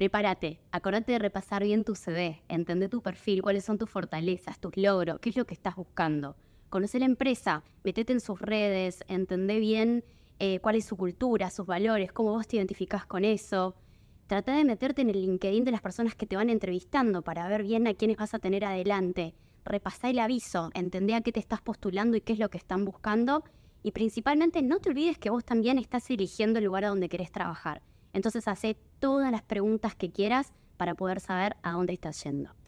prepárate, acordate de repasar bien tu CD, entender tu perfil, cuáles son tus fortalezas, tus logros, qué es lo que estás buscando. Conoce la empresa, metete en sus redes, entendé bien eh, cuál es su cultura, sus valores, cómo vos te identificás con eso. Trata de meterte en el LinkedIn de las personas que te van entrevistando para ver bien a quiénes vas a tener adelante. Repasa el aviso, entendé a qué te estás postulando y qué es lo que están buscando. Y principalmente no te olvides que vos también estás eligiendo el lugar a donde querés trabajar. Entonces hace todas las preguntas que quieras para poder saber a dónde estás yendo.